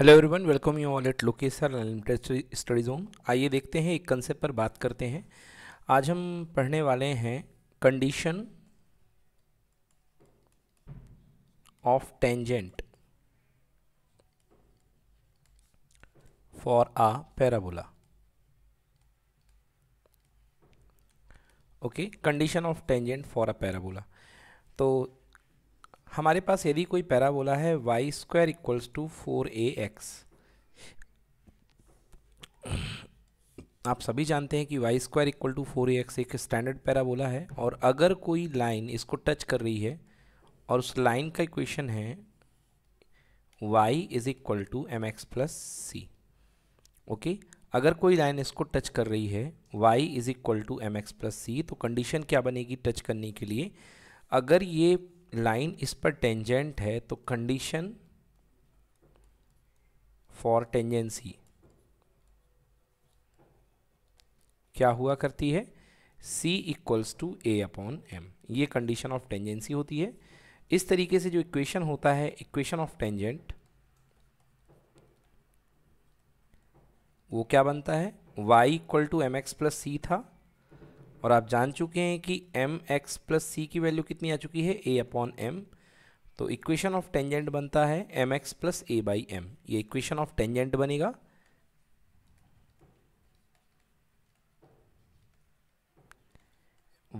Hello everyone welcome you all at लोकेसर elementary study zone आइए देखते हैं एक कंसेप्ट पर बात करते हैं आज हम पढ़ने वाले हैं condition of tangent for a parabola okay condition of tangent for a parabola तो हमारे पास यदि कोई पैराबोला है Y square equals to four A X आप सभी जानते हैं कि Y square equal to four A X एक स्टैंडर्ड पैराबोला है और अगर कोई लाइन इसको टच कर रही है और उस लाइन का इक्वेशन है y is equal to M x plus C okay अगर कोई लाइन इसको टच कर रही है y is equal to M x plus C तो कंडीशन क्या बनेगी टच करने के लिए अगर ये लाइन इस पर टेंजेंट है तो कंडीशन फॉर टेंजेंसी क्या हुआ करती है C equals to A upon M ये कंडीशन ऑफ टेंजेंसी होती है इस तरीके से जो इक्वेशन होता है इक्वेशन ऑफ टेंजेंट वो क्या बनता है y equal to M x plus C था और आप जान चुके हैं कि एम एक्स प्लस सी की वैल्यू कितनी आ चुकी है ए अपॉन एम तो इक्वेशन ऑफ टेंजेंट बनता है M x plus A by M ये इक्वेशन ऑफ टेंजेंट बनेगा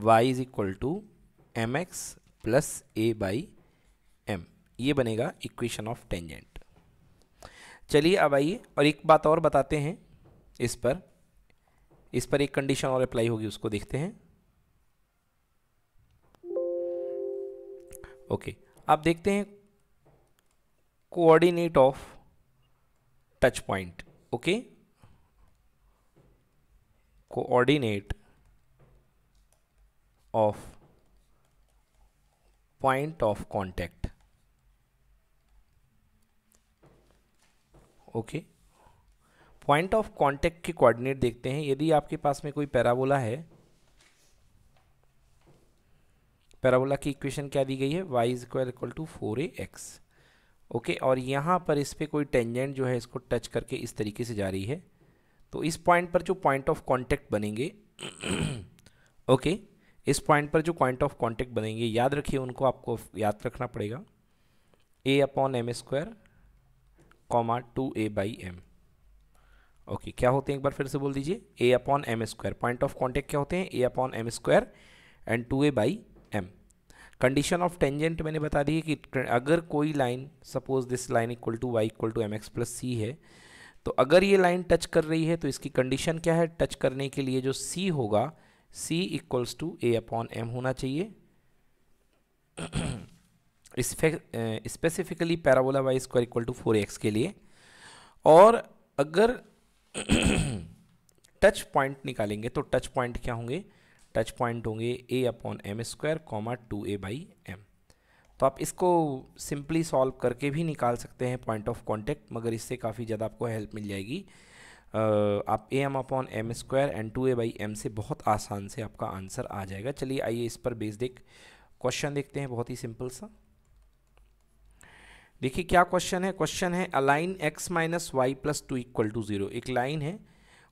y is equal to M x plus A by M ये बनेगा इक्वेशन ऑफ टेंजेंट चलिए अब आइए और एक बात और बताते हैं इस पर इस पर एक कंडीशन और अप्लाई होगी उसको देखते हैं ओके आप देखते हैं coordinate of touch point okay coordinate of point of contact okay point of contact के कोऑर्डिनेट देखते हैं यदि आपके पास में कोई पैराबोला है पैराबोला की इक्वेशन क्या दी गई है Y is equal equal to four A X okay और यहाँ पर इस पर कोई टेंजेंट जो है इसको टच करके इस तरीके से जा रही है तो इस पॉइंट पर जो पॉइंट ऑफ कांटेक्ट बनेंगे ओके okay, इस पॉइंट पर जो पॉइंट ऑफ कांटेक्ट बनेंगे याद रखिए उनको आपको याद रखना पड़ेगा A upon M square comma two A by M okay okay, क्या होते हैं एक बार फिर से बोल दीजिए A upon M square point of contact क्या होते हैं ए upon M square and two A by M condition of tangent मैंने बता दी है कि अगर कोई line suppose this line equal to Y equal to M x plus C है तो अगर ये लाइन टच कर रही है तो इसकी कंडीशन क्या है टच करने के लिए जो सी होगा C equals to A upon M होना चाहिए specifically parabola Y square equal to four X के लिए और अगर टच पॉइंट निकालेंगे तो टच पॉइंट क्या होंगे टच पॉइंट होंगे A upon M square comma two A by M तो आप इसको सिंपली सॉल्व करके भी निकाल सकते हैं पॉइंट ऑफ कॉन्टेक्ट मगर इससे काफ़ी ज़्यादा आपको हेल्प मिल जाएगी Uh, आप A M upon M square and two A by M से बहुत आसान से आपका आंसर आ जाएगा चलिए आइए इस पर बेस्ड एक क्वेश्चन देखते हैं बहुत ही सिंपल सा देखिए क्या क्वेश्चन है क्वेश्चन है a line X minus Y plus two equal to zero एक लाइन है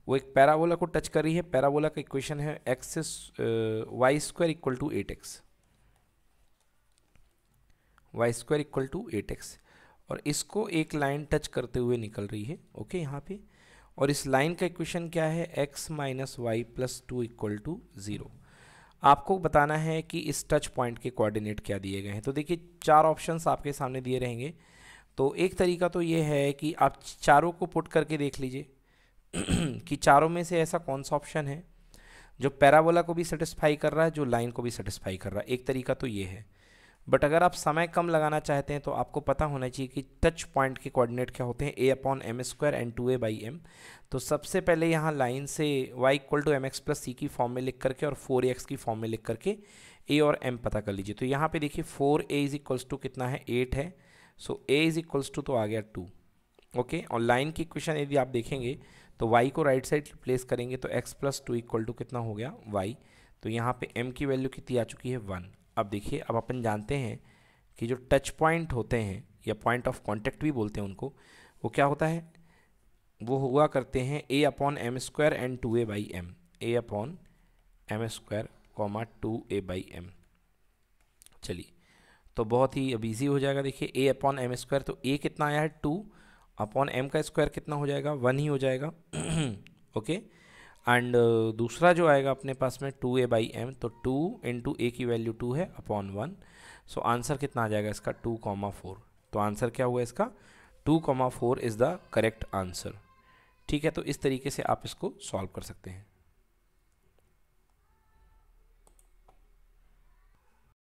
वो एक पैराबोला को टच कर रही है पैराबोला का इक्वेशन है x y square equal to eight x y square equal to eight x और इसको एक लाइन टच करते हुए निकल रही है ओके यहाँ पे और इस लाइन का इक्वेशन क्या है x minus Y plus two equal to zero आपको बताना है कि इस टच पॉइंट के कोऑर्डिनेट क्या दिए गए हैं तो देखिए चार ऑप्शंस आपके सामने दिए रहेंगे तो एक तरीका तो ये है कि आप चारों को पुट करके देख लीजिए कि चारों में से ऐसा कौन सा ऑप्शन है जो पैराबोला को भी सेटिस्फाई कर रहा है जो लाइन को भी सेटिस्फाई कर रहा है एक तरीका तो ये है बट अगर आप समय कम लगाना चाहते हैं तो आपको पता होना चाहिए कि टच पॉइंट के कोऑर्डिनेट क्या होते हैं ए upon M square and two A by M तो सबसे पहले यहाँ लाइन से y equal to M x plus c की फॉर्म में लिख करके और फोर एक्स की फॉर्म में लिख करके ए और एम पता कर लीजिए तो यहाँ पे देखिए four a is equals to कितना है एट है so a is equals to तो आ गया टू ओके okay? और लाइन की इक्वेशन यदि आप देखेंगे तो y को राइट साइड प्लेस करेंगे तो x plus two equal to कितना हो गया y तो यहाँ पे m की वैल्यू कितनी आ चुकी है वन अब देखिए अब अपन जानते हैं कि जो टच पॉइंट होते हैं या पॉइंट ऑफ कॉन्टेक्ट भी बोलते हैं उनको वो क्या होता है वो हुआ करते हैं ए upon M square and two A by m a upon M square comma two A by m चलिए तो बहुत ही अब ईजी हो जाएगा देखिए ए अपॉन एम स्क्वायर तो ए कितना आया है टू अपॉन एम का स्क्वायर कितना हो जाएगा वन ही हो जाएगा ओके एंड uh, दूसरा जो आएगा अपने पास में टू ए बाई एम तो टू इंटू ए की वैल्यू टू है अपॉन वन सो आंसर कितना आ जाएगा इसका टू कॉमा फोर तो आंसर क्या हुआ इसका two comma four is the correct answer ठीक है तो इस तरीके से आप इसको सॉल्व कर सकते हैं